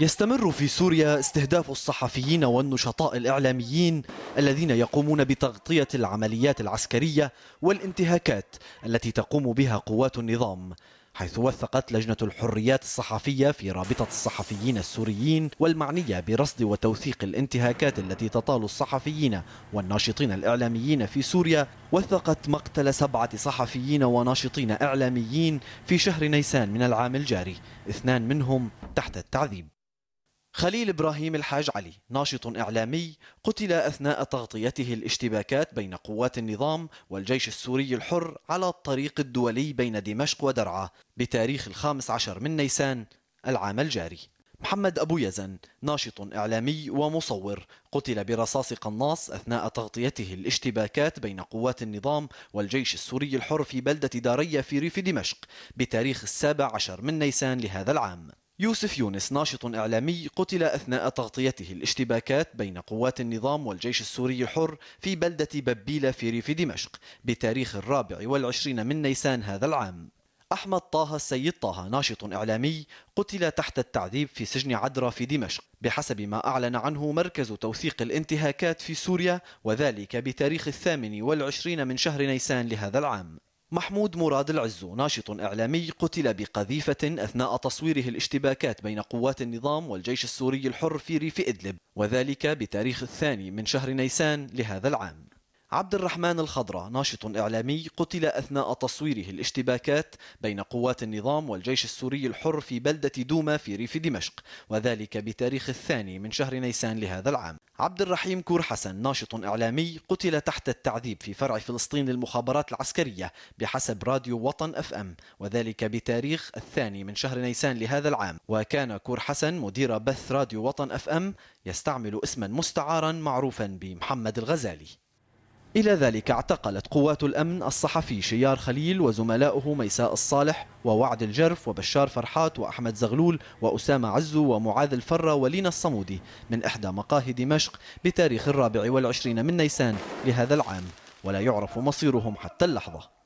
يستمر في سوريا استهداف الصحفيين والنشطاء الإعلاميين الذين يقومون بتغطية العمليات العسكرية والانتهاكات التي تقوم بها قوات النظام حيث وثقت لجنة الحريات الصحفية في رابطة الصحفيين السوريين والمعنية برصد وتوثيق الانتهاكات التي تطال الصحفيين والناشطين الإعلاميين في سوريا وثقت مقتل سبعة صحفيين وناشطين إعلاميين في شهر نيسان من العام الجاري اثنان منهم تحت التعذيب خليل إبراهيم الحاج علي ناشط إعلامي قتل أثناء تغطيته الاشتباكات بين قوات النظام والجيش السوري الحر على الطريق الدولي بين دمشق ودرعا بتاريخ الخامس عشر من نيسان العام الجاري محمد أبو يزن ناشط إعلامي ومصور قتل برصاص قناص أثناء تغطيته الاشتباكات بين قوات النظام والجيش السوري الحر في بلدة دارية في ريف دمشق بتاريخ السابع عشر من نيسان لهذا العام يوسف يونس ناشط إعلامي قتل أثناء تغطيته الاشتباكات بين قوات النظام والجيش السوري الحر في بلدة ببيلة في ريف دمشق بتاريخ الرابع والعشرين من نيسان هذا العام أحمد طه السيد طه ناشط إعلامي قتل تحت التعذيب في سجن عدرا في دمشق بحسب ما أعلن عنه مركز توثيق الانتهاكات في سوريا وذلك بتاريخ الثامن والعشرين من شهر نيسان لهذا العام محمود مراد العزو ناشط إعلامي قتل بقذيفة أثناء تصويره الاشتباكات بين قوات النظام والجيش السوري الحر في ريف إدلب وذلك بتاريخ الثاني من شهر نيسان لهذا العام عبد الرحمن الخضرة ناشط إعلامي قتل أثناء تصويره الاشتباكات بين قوات النظام والجيش السوري الحر في بلدة دوما في ريف دمشق وذلك بتاريخ الثاني من شهر نيسان لهذا العام عبد الرحيم كور حسن ناشط إعلامي قتل تحت التعذيب في فرع فلسطين للمخابرات العسكرية بحسب راديو وطن أف أم وذلك بتاريخ الثاني من شهر نيسان لهذا العام وكان كور حسن مدير بث راديو وطن أف أم يستعمل اسما مستعارا معروفا بمحمد الغزالي إلى ذلك اعتقلت قوات الأمن الصحفي شيار خليل وزملاؤه ميساء الصالح ووعد الجرف وبشار فرحات وأحمد زغلول وأسامة عزو ومعاذ الفرة ولينا الصمودي من إحدى مقاهي دمشق بتاريخ الرابع والعشرين من نيسان لهذا العام ولا يعرف مصيرهم حتى اللحظة